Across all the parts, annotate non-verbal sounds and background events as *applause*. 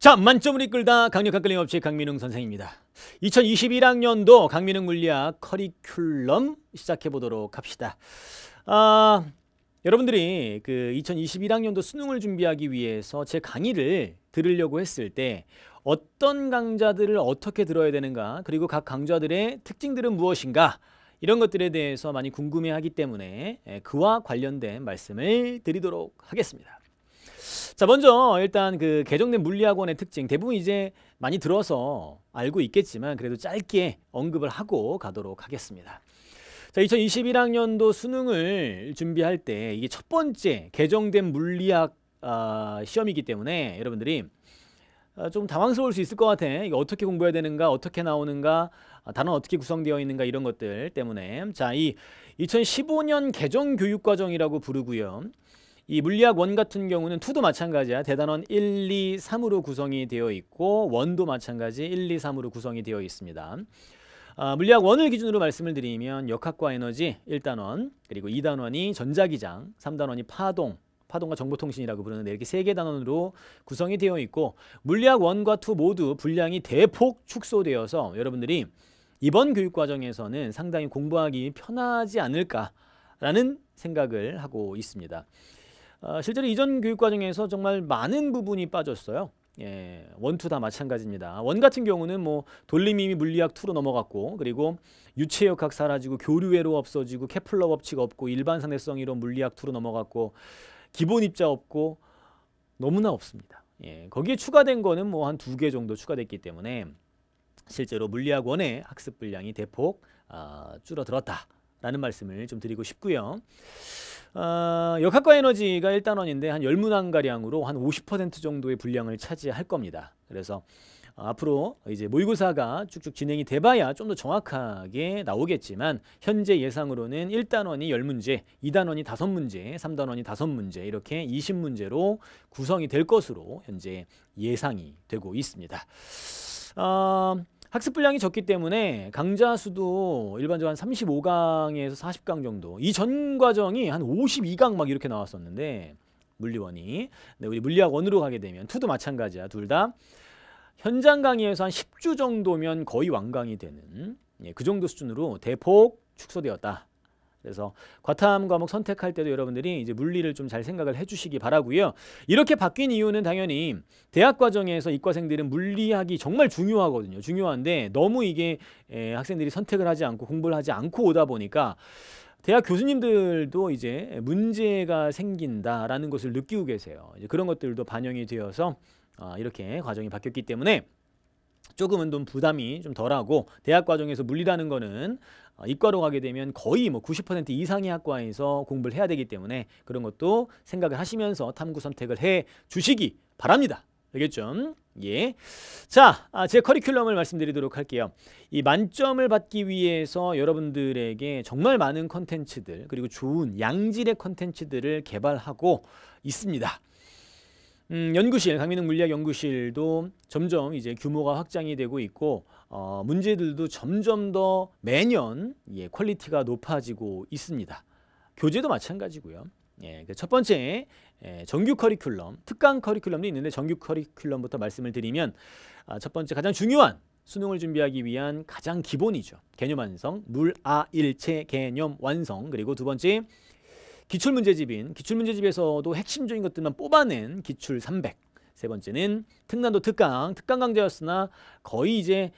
자, 만점을 이끌다 강력한 끌림없이 강민웅 선생입니다. 2021학년도 강민웅 물리학 커리큘럼 시작해 보도록 합시다. 아, 여러분들이 그 2021학년도 수능을 준비하기 위해서 제 강의를 들으려고 했을 때 어떤 강좌들을 어떻게 들어야 되는가, 그리고 각 강좌들의 특징들은 무엇인가, 이런 것들에 대해서 많이 궁금해하기 때문에 예, 그와 관련된 말씀을 드리도록 하겠습니다. 자, 먼저 일단 그 개정된 물리학원의 특징 대부분 이제 많이 들어서 알고 있겠지만 그래도 짧게 언급을 하고 가도록 하겠습니다. 자, 2021학년도 수능을 준비할 때 이게 첫 번째 개정된 물리학 어, 시험이기 때문에 여러분들이 아, 좀 당황스러울 수 있을 것 같아. 이거 어떻게 공부해야 되는가, 어떻게 나오는가, 아, 단어 어떻게 구성되어 있는가 이런 것들 때문에 자, 이 2015년 개정 교육 과정이라고 부르고요. 이 물리학 1 같은 경우는 투도 마찬가지야. 대단원 1, 2, 3으로 구성이 되어 있고 1도 마찬가지 1, 2, 3으로 구성이 되어 있습니다. 아, 물리학 원을 기준으로 말씀을 드리면 역학과 에너지 1단원, 그리고 2단원이 전자기장, 3단원이 파동, 파동과 정보통신이라고 부르는데 이렇게 세개 단원으로 구성이 되어 있고 물리학 원과투 모두 분량이 대폭 축소되어서 여러분들이 이번 교육 과정에서는 상당히 공부하기 편하지 않을까라는 생각을 하고 있습니다. 어, 실제로 이전 교육 과정에서 정말 많은 부분이 빠졌어요. 예, 원투 다 마찬가지입니다. 원 같은 경우는 뭐 돌림 이미 물리학 2로 넘어갔고 그리고 유체역학 사라지고 교류회로 없어지고 케플러 법칙 없고 일반 상대성 이론 물리학 2로 넘어갔고 기본 입자 없고 너무나 없습니다. 예, 거기에 추가된 거는 뭐한 두 개 정도 추가됐기 때문에 실제로 물리학 원의 학습 분량이 대폭 어, 줄어들었다라는 말씀을 좀 드리고 싶고요. 아, 역학과 에너지가 1단원인데 한 10문항가량으로 한 50% 정도의 분량을 차지할 겁니다. 그래서 앞으로 이제 모의고사가 쭉쭉 진행이 돼봐야 좀 더 정확하게 나오겠지만 현재 예상으로는 1단원이 10문제, 2단원이 5문제, 3단원이 5문제 이렇게 20문제로 구성이 될 것으로 현재 예상이 되고 있습니다. 어... 학습 분량이 적기 때문에 강좌 수도 일반적으로 한 35강에서 40강 정도. 이 전 과정이 한 52강 막 이렇게 나왔었는데 물리원이. 근데 네, 우리 물리학 원으로 가게 되면 투도 마찬가지야. 둘 다 현장 강의에서 한 10주 정도면 거의 완강이 되는 예, 그 정도 수준으로 대폭 축소되었다. 그래서 과탐 과목 선택할 때도 여러분들이 이제 물리를 좀 잘 생각을 해주시기 바라고요. 이렇게 바뀐 이유는 당연히 대학 과정에서 이과생들은 물리학이 정말 중요하거든요. 중요한데 너무 이게 에, 학생들이 선택을 하지 않고 공부를 하지 않고 오다 보니까 대학 교수님들도 이제 문제가 생긴다라는 것을 느끼고 계세요. 이제 그런 것들도 반영이 되어서 어, 이렇게 과정이 바뀌었기 때문에 조금은 좀 부담이 좀 덜하고 대학 과정에서 물리라는 거는 어, 이과로 가게 되면 거의 뭐 90% 이상의 학과에서 공부를 해야 되기 때문에 그런 것도 생각을 하시면서 탐구 선택을 해 주시기 바랍니다. 알겠죠? 예. 자, 아, 제 커리큘럼을 말씀드리도록 할게요. 이 만점을 받기 위해서 여러분들에게 정말 많은 컨텐츠들, 그리고 좋은 양질의 컨텐츠들을 개발하고 있습니다. 음, 연구실 강민웅 물리학 연구실도 점점 이제 규모가 확장이 되고 있고 어, 문제들도 점점 더 매년 예, 퀄리티가 높아지고 있습니다. 교재도 마찬가지고요. 예, 그 첫 번째 예, 정규 커리큘럼, 특강 커리큘럼도 있는데 정규 커리큘럼부터 말씀을 드리면 아, 첫 번째 가장 중요한 수능을 준비하기 위한 가장 기본이죠. 개념 완성, 물아일체 개념 완성 그리고 두 번째 기출문제집인 기출문제집에서도 핵심적인 것들만 뽑아낸 기출 300. 세 번째는 특난도 특강, 특강 강좌였으나 거의 이제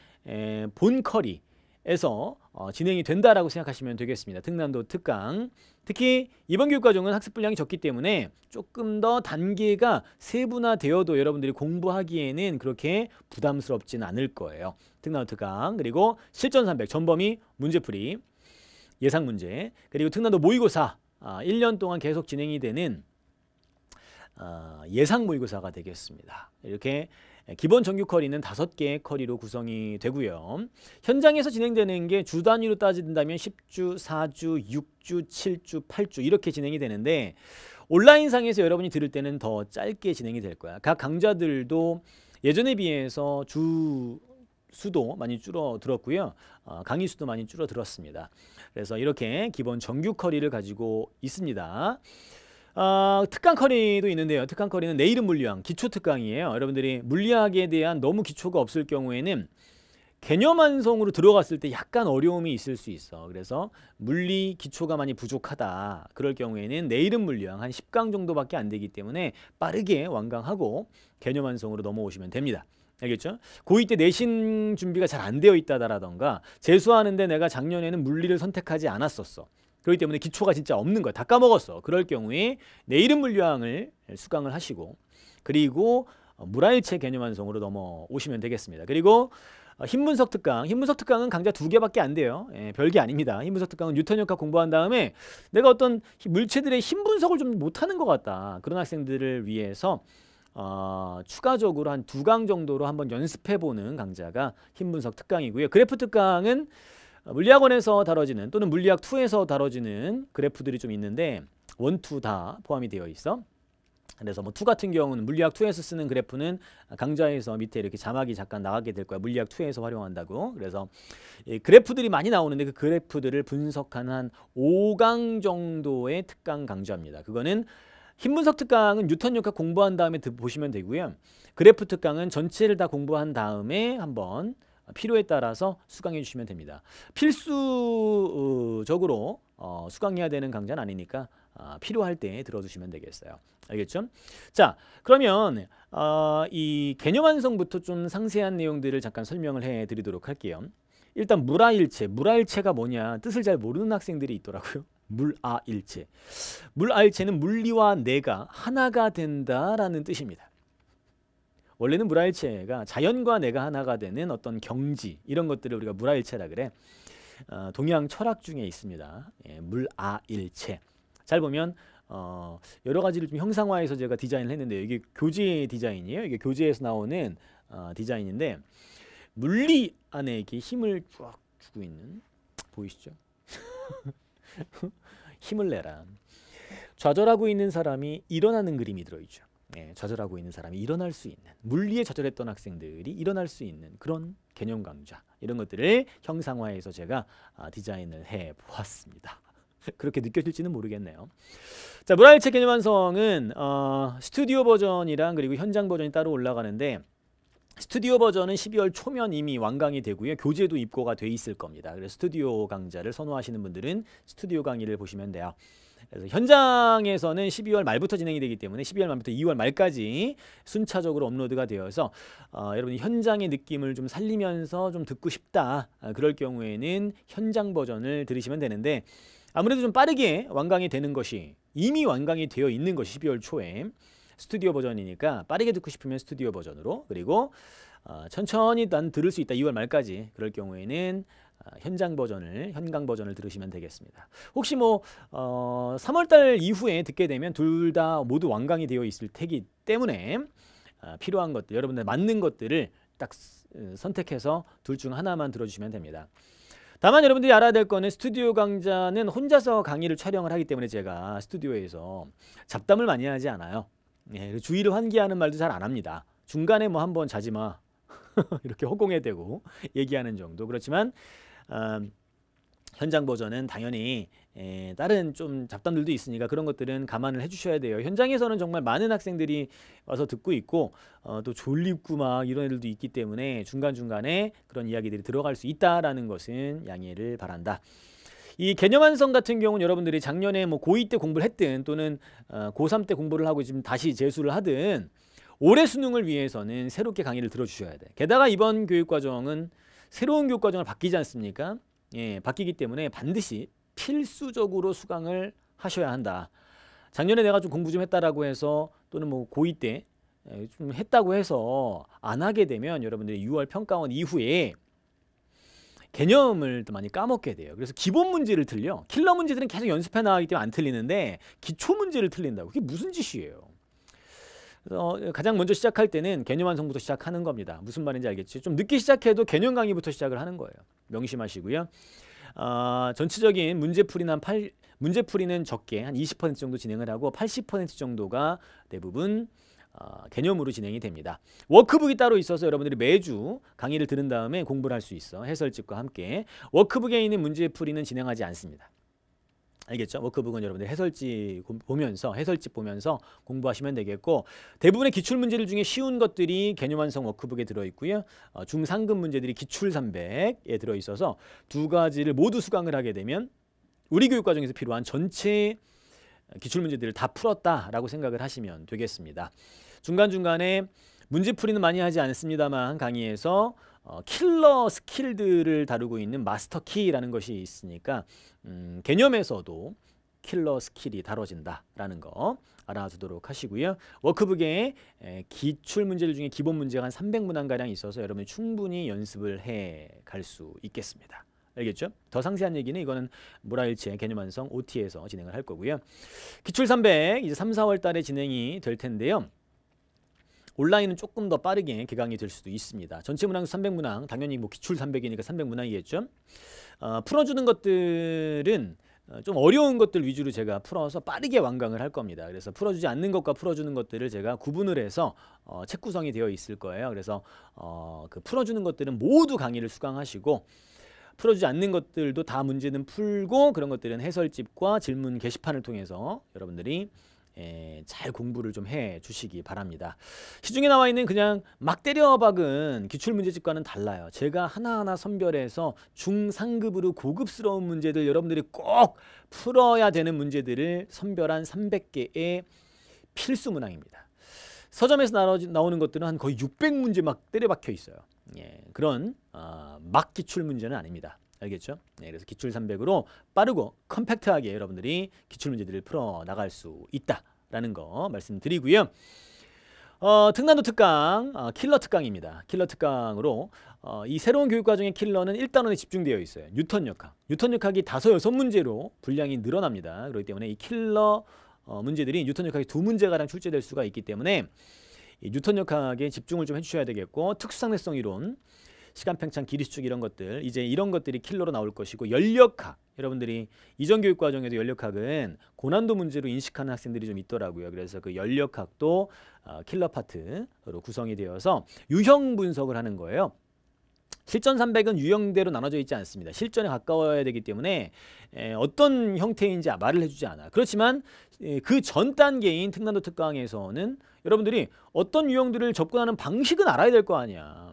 본커리에서 어, 진행이 된다라고 생각하시면 되겠습니다. 특난도 특강. 특히 이번 교육과정은 학습 분량이 적기 때문에 조금 더 단계가 세분화되어도 여러분들이 공부하기에는 그렇게 부담스럽진 않을 거예요. 특난도 특강 그리고 실전 300 전범위 문제풀이 예상 문제 그리고 특난도 모의고사 1년 아, 동안 계속 진행이 되는 아, 예상 모의고사가 되겠습니다. 이렇게 기본 정규 커리는 다 개의 커리로 구성이 되고요. 현장에서 진행되는 게 주 단위로 따진다면 10주, 4주, 6주, 7주, 8주 이렇게 진행이 되는데 온라인상에서 여러분이 들을 때는 더 짧게 진행이 될 거야. 각 강좌들도 예전에 비해서 주 수도 많이 줄어들었고요. 어, 강의 수도 많이 줄어들었습니다. 그래서 이렇게 기본 정규 커리를 가지고 있습니다. 어, 특강 커리도 있는데요. 특강 커리는 내 이름 물리학 기초 특강이에요. 여러분들이 물리학에 대한 너무 기초가 없을 경우에는 개념 완성으로 들어갔을 때 약간 어려움이 있을 수 있어. 그래서 물리 기초가 많이 부족하다. 그럴 경우에는 내일은 물리학 한 10강 정도밖에 안 되기 때문에 빠르게 완강하고 개념 완성으로 넘어오시면 됩니다. 알겠죠? 고2 때 내신 준비가 잘 안 되어 있다라던가 재수하는데 내가 작년에는 물리를 선택하지 않았었어. 그렇기 때문에 기초가 진짜 없는 거야. 다 까먹었어. 그럴 경우에 내일은 물리항을 수강을 하시고 그리고 어, 물화일체 개념 완성으로 넘어오시면 되겠습니다. 그리고 어, 흰분석 특강, 흰분석 특강은 강좌 두 개밖에 안 돼요. 예, 별게 아닙니다. 흰분석 특강은 뉴턴 역학 공부한 다음에 내가 어떤 물체들의 흰분석을 좀 못하는 것 같다. 그런 학생들을 위해서 어, 추가적으로 한 두 강 정도로 한번 연습해보는 강좌가 힘분석 특강이고요. 그래프 특강은 물리학원에서 다뤄지는 또는 물리학2에서 다뤄지는 그래프들이 좀 있는데 원투 다 포함이 되어 있어. 그래서 뭐 2 같은 경우는 물리학2에서 쓰는 그래프는 강좌에서 밑에 이렇게 자막이 잠깐 나가게 될 거야. 물리학2에서 활용한다고. 그래서 그래프들이 많이 나오는데 그 그래프들을 분석한 한 5강 정도의 특강 강좌입니다. 그거는 흰문석 특강은 뉴턴 역학 공부한 다음에 보시면 되고요. 그래프 특강은 전체를 다 공부한 다음에 한번 필요에 따라서 수강해 주시면 됩니다. 필수적으로 어, 수강해야 되는 강좌는 아니니까 아, 필요할 때 들어주시면 되겠어요. 알겠죠? 자, 그러면 어, 이 개념 완성부터 좀 상세한 내용들을 잠깐 설명을 해 드리도록 할게요. 일단 물화일체, 물화일체가 뭐냐 뜻을 잘 모르는 학생들이 있더라고요. 물아일체. 물아일체는 물리와 내가 하나가 된다라는 뜻입니다. 원래는 물아일체가 자연과 내가 하나가 되는 어떤 경지 이런 것들을 우리가 물아일체라 그래. 어, 동양 철학 중에 있습니다. 예, 물아일체. 잘 보면 어, 여러 가지를 좀 형상화해서 제가 디자인을 했는데 이게 교재 디자인이에요. 이게 교재에서 나오는 어, 디자인인데 물리 안에 이렇게 힘을 쭉 주고 있는 보이시죠? *laughs* 힘을 내라. 좌절하고 있는 사람이 일어나는 그림이 들어있죠. 예, 좌절하고 있는 사람이 일어날 수 있는 물리에 좌절했던 학생들이 일어날 수 있는 그런 개념 강좌 이런 것들을 형상화해서 제가 아, 디자인을 해 보았습니다. *laughs* 그렇게 느껴질지는 모르겠네요. 자, 무라일체 개념 완성은 어, 스튜디오 버전이랑 그리고 현장 버전이 따로 올라가는데 스튜디오 버전은 12월 초면 이미 완강이 되고요. 교재도 입고가 돼 있을 겁니다. 그래서 스튜디오 강좌를 선호하시는 분들은 스튜디오 강의를 보시면 돼요. 그래서 현장에서는 12월 말부터 진행이 되기 때문에 12월 말부터 2월 말까지 순차적으로 업로드가 되어서 어, 여러분이 현장의 느낌을 좀 살리면서 좀 듣고 싶다 아, 그럴 경우에는 현장 버전을 들으시면 되는데 아무래도 좀 빠르게 완강이 되는 것이 이미 완강이 되어 있는 것이 12월 초에 스튜디오 버전이니까 빠르게 듣고 싶으면 스튜디오 버전으로 그리고 어, 천천히 난 들을 수 있다 2월 말까지 그럴 경우에는 어, 현장 버전을 현강 버전을 들으시면 되겠습니다. 혹시 뭐 어, 3월달 이후에 듣게 되면 둘 다 모두 완강이 되어 있을 테기 때문에 어, 필요한 것들 여러분들 맞는 것들을 딱 어, 선택해서 둘 중 하나만 들어주시면 됩니다. 다만 여러분들이 알아야 될 거는 스튜디오 강좌는 혼자서 강의를 촬영을 하기 때문에 제가 스튜디오에서 잡담을 많이 하지 않아요. 예, 주의를 환기하는 말도 잘 안 합니다. 중간에 뭐 한번 자지마 *laughs* 이렇게 허공에 대고 얘기하는 정도. 그렇지만 음, 현장 버전은 당연히 에, 예, 다른 좀 잡담들도 있으니까 그런 것들은 감안을 해주셔야 돼요. 현장에서는 정말 많은 학생들이 와서 듣고 있고 어, 또 졸립고 막 이런 애들도 있기 때문에 중간중간에 그런 이야기들이 들어갈 수 있다라는 것은 양해를 바란다. 이 개념 완성 같은 경우는 여러분들이 작년에 뭐 고2 때 공부를 했든 또는 어, 고3 때 공부를 하고 지금 다시 재수를 하든 올해 수능을 위해서는 새롭게 강의를 들어주셔야 돼. 게다가 이번 교육과정은 새로운 교육과정을 바뀌지 않습니까? 예, 바뀌기 때문에 반드시 필수적으로 수강을 하셔야 한다. 작년에 내가 좀 공부 좀 했다라고 해서 또는 뭐 고2 때좀 했다고 해서 안 하게 되면 여러분들이 6월 평가원 이후에 개념을 또 많이 까먹게 돼요. 그래서 기본 문제를 틀려. 킬러 문제들은 계속 연습해 나가기 때문에 안 틀리는데 기초 문제를 틀린다고. 그게 무슨 짓이에요. 그래서 어, 가장 먼저 시작할 때는 개념 완성부터 시작하는 겁니다. 무슨 말인지 알겠지? 좀 늦게 시작해도 개념 강의부터 시작을 하는 거예요. 명심하시고요. 어, 전체적인 문제풀이는 8 문제풀이는 적게 한 20% 정도 진행을 하고 80% 정도가 대부분 어, 개념으로 진행이 됩니다. 워크북이 따로 있어서 여러분들이 매주 강의를 들은 다음에 공부를 할 수 있어 해설집과 함께 워크북에 있는 문제풀이는 진행하지 않습니다. 알겠죠? 워크북은 여러분들 해설집 보면서 해설집 보면서 공부하시면 되겠고 대부분의 기출 문제들 중에 쉬운 것들이 개념 완성 워크북에 들어 있고요. 어, 중상급 문제들이 기출 300에 들어 있어서 두 가지를 모두 수강을 하게 되면 우리 교육 과정에서 필요한 전체 기출문제들을 다 풀었다라고 생각을 하시면 되겠습니다. 중간중간에 문제풀이는 많이 하지 않습니다만 강의에서 어, 킬러 스킬들을 다루고 있는 마스터 키라는 것이 있으니까 음, 개념에서도 킬러 스킬이 다뤄진다라는 거 알아두도록 하시고요. 워크북에 에, 기출 문제들 중에 기본 문제가 한 300문항가량 있어서 여러분이 충분히 연습을 해 갈 수 있겠습니다. 알겠죠? 더 상세한 얘기는 이거는 모라일체 개념 완성 OT에서 진행을 할 거고요. 기출 300 이제 3, 4월 달에 진행이 될 텐데요. 온라인은 조금 더 빠르게 개강이 될 수도 있습니다. 전체 문항 300문항 당연히 뭐 기출 300이니까 300문항이겠죠. 어, 풀어주는 것들은 어, 좀 어려운 것들 위주로 제가 풀어서 빠르게 완강을 할 겁니다. 그래서 풀어주지 않는 것과 풀어주는 것들을 제가 구분을 해서 어, 책 구성이 되어 있을 거예요. 그래서 어, 그 풀어주는 것들은 모두 강의를 수강하시고 풀어주지 않는 것들도 다 문제는 풀고 그런 것들은 해설집과 질문 게시판을 통해서 여러분들이 예, 잘 공부를 좀 해 주시기 바랍니다. 시중에 나와 있는 그냥 막 때려 박은 기출문제집과는 달라요. 제가 하나하나 선별해서 중상급으로 고급스러운 문제들 여러분들이 꼭 풀어야 되는 문제들을 선별한 300개의 필수 문항입니다. 서점에서 나오는 것들은 한 거의 600문제 막 때려 박혀 있어요. 예, 그런 어, 막 기출 문제는 아닙니다. 알겠죠? 예, 그래서 기출 300으로 빠르고 컴팩트하게 여러분들이 기출 문제들을 풀어 나갈 수 있다라는 거 말씀드리고요. 어, 특난도 특강, 어, 킬러 특강입니다. 킬러 특강으로 어, 이 새로운 교육 과정의 킬러는 1단원에 집중되어 있어요. 뉴턴 역학. 뉴턴 역학이 다섯 문제로 분량이 늘어납니다. 그렇기 때문에 이 킬러 어, 문제들이 뉴턴 역학이 두 문제가량 출제될 수가 있기 때문에 뉴턴 역학에 집중을 좀 해주셔야 되겠고 특수상대성 이론, 시간팽창 기리수축 이런 것들 이제 이런 것들이 킬러로 나올 것이고 연력학 여러분들이 이전 교육 과정에도 연력학은 고난도 문제로 인식하는 학생들이 좀 있더라고요. 그래서 그 연력학도 어, 킬러 파트로 구성이 되어서 유형 분석을 하는 거예요. 실전 300은 유형대로 나눠져 있지 않습니다. 실전에 가까워야 되기 때문에 어떤 형태인지 말을 해주지 않아. 그렇지만 그 전 단계인 특난도 특강에서는 여러분들이 어떤 유형들을 접근하는 방식은 알아야 될 거 아니야.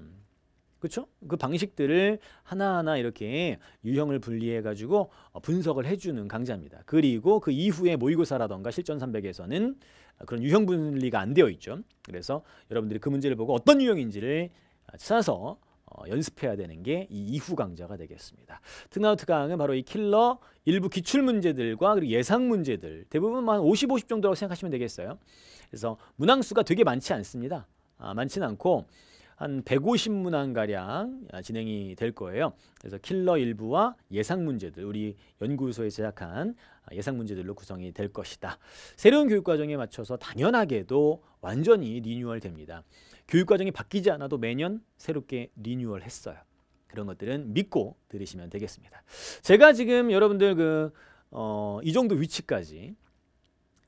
그렇죠? 그 방식들을 하나하나 이렇게 유형을 분리해 가지고 어, 분석을 해주는 강좌입니다. 그리고 그 이후에 모의고사라던가 실전 300에서는 그런 유형 분리가 안 되어 있죠. 그래서 여러분들이 그 문제를 보고 어떤 유형인지를 찾아서 어, 연습해야 되는 게 이 이후 강좌가 되겠습니다. 특나우트 강은 바로 이 킬러 일부 기출 문제들과 그리고 예상 문제들 대부분 한 50, 50 정도라고 생각하시면 되겠어요. 그래서 문항수가 되게 많지 않습니다. 아, 많지는 않고 한 150문항 가량 아, 진행이 될 거예요. 그래서 킬러 일부와 예상 문제들 우리 연구소에 제작한 아, 예상 문제들로 구성이 될 것이다. 새로운 교육과정에 맞춰서 당연하게도 완전히 리뉴얼됩니다. 교육과정이 바뀌지 않아도 매년 새롭게 리뉴얼했어요. 그런 것들은 믿고 들으시면 되겠습니다. 제가 지금 여러분들 그, 어, 이 정도 위치까지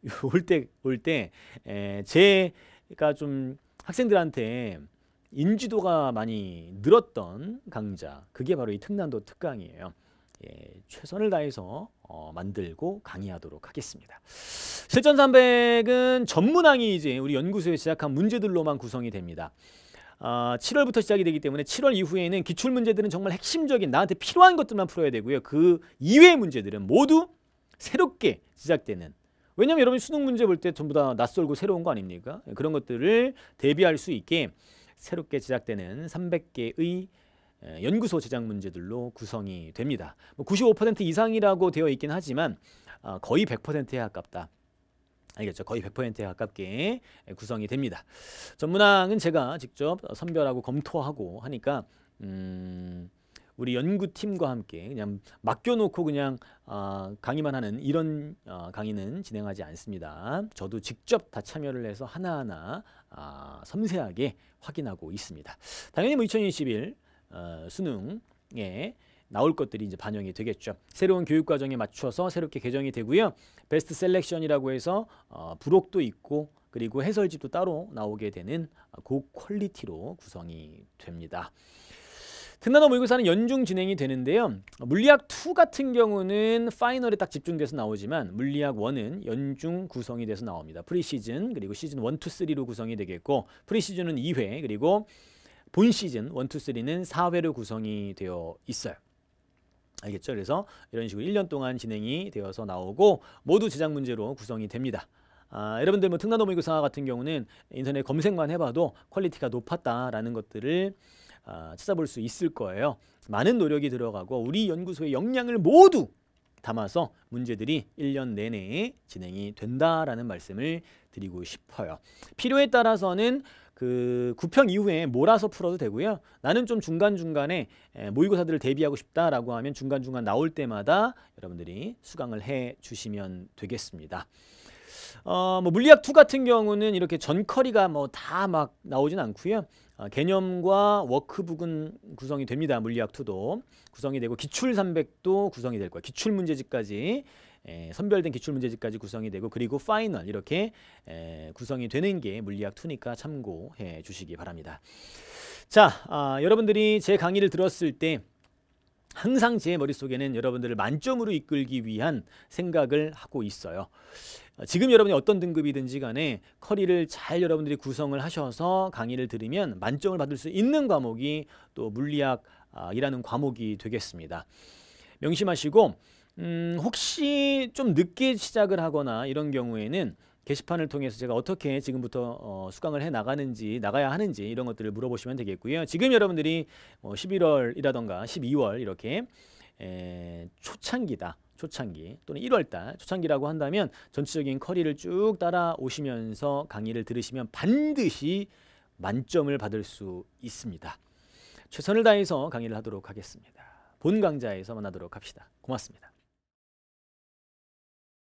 *laughs* 올 때, 올 때, 에, 제가 좀 학생들한테 인지도가 많이 늘었던 강좌 그게 바로 이 특난도 특강이에요. 예, 최선을 다해서 어, 만들고 강의하도록 하겠습니다. 실전 300은 전문항이 이제 우리 연구소에 시작한 문제들로만 구성이 됩니다. 어, 아, 7월부터 시작이 되기 때문에 7월 이후에는 기출문제들은 정말 핵심적인 나한테 필요한 것들만 풀어야 되고요. 그 이외의 문제들은 모두 새롭게 시작되는 왜냐면 여러분 수능 문제 볼 때 전부 다 낯설고 새로운 거 아닙니까? 예, 그런 것들을 대비할 수 있게 새롭게 제작되는 300개의 연구소 제작 문제들로 구성이 됩니다. 95% 뭐 이상이라고 되어 있긴 하지만 아, 거의 100%에 가깝다. 알겠죠? 거의 100%에 가깝게 구성이 됩니다. 전문항은 제가 직접 선별하고 검토하고 하니까 음... 우리 연구팀과 함께 그냥 맡겨놓고 그냥 어, 강의만 하는 이런 어, 강의는 진행하지 않습니다. 저도 직접 다 참여를 해서 하나하나 아, 섬세하게 확인하고 있습니다. 당연히 뭐2021 어, 수능에 나올 것들이 이제 반영이 되겠죠. 새로운 교육 과정에 맞춰서 새롭게 개정이 되고요. 베스트 셀렉션이라고 해서 어, 부록도 있고 그리고 해설집도 따로 나오게 되는 아, 고퀄리티로 구성이 됩니다. 등단어 모의고사는 연중 진행이 되는데요. 물리학 2 같은 경우는 파이널에 딱 집중돼서 나오지만 물리학 1은 연중 구성이 돼서 나옵니다. 프리시즌 그리고 시즌 1, 2, 3로 구성이 되겠고 프리시즌은 2회 그리고 본 시즌 1, 2, 3는 4회로 구성이 되어 있어요. 알겠죠? 그래서 이런 식으로 1년 동안 진행이 되어서 나오고 모두 제작 문제로 구성이 됩니다. 아, 여러분들 뭐 특난도 모의고사 같은 경우는 인터넷 검색만 해봐도 퀄리티가 높았다라는 것들을 아, 찾아볼 수 있을 거예요. 많은 노력이 들어가고 우리 연구소의 역량을 모두 담아서 문제들이 1년 내내 진행이 된다라는 말씀을 드리고 싶어요. 필요에 따라서는 그 구평 이후에 몰아서 풀어도 되고요. 나는 좀 중간중간에 모의고사들을 대비하고 싶다라고 하면 중간중간 나올 때마다 여러분들이 수강을 해 주시면 되겠습니다. 어, 뭐 물리학 2 같은 경우는 이렇게 전커리가 뭐 다 막 나오진 않고요. 아, 개념과 워크북은 구성이 됩니다. 물리학 2도 구성이 되고 기출 300도 구성이 될 거예요. 기출 문제집까지 에, 선별된 기출 문제집까지 구성이 되고 그리고 파이널 이렇게 에, 구성이 되는 게 물리학 2니까 참고해 주시기 바랍니다. 자, 아, 여러분들이 제 강의를 들었을 때 항상 제 머릿속에는 여러분들을 만점으로 이끌기 위한 생각을 하고 있어요. 지금 여러분이 어떤 등급이든지 간에 커리를 잘 여러분들이 구성을 하셔서 강의를 들으면 만점을 받을 수 있는 과목이 또 물리학이라는 아, 과목이 되겠습니다. 명심하시고 음, 혹시 좀 늦게 시작을 하거나 이런 경우에는 게시판을 통해서 제가 어떻게 지금부터 어, 수강을 해 나가는지 나가야 하는지 이런 것들을 물어보시면 되겠고요. 지금 여러분들이 뭐 어, 11월이라던가 12월 이렇게 에, 초창기다. 초창기 또는 1월달 초창기라고 한다면 전체적인 커리를 쭉 따라오시면서 강의를 들으시면 반드시 만점을 받을 수 있습니다. 최선을 다해서 강의를 하도록 하겠습니다. 본 강좌에서 만나도록 합시다. 고맙습니다.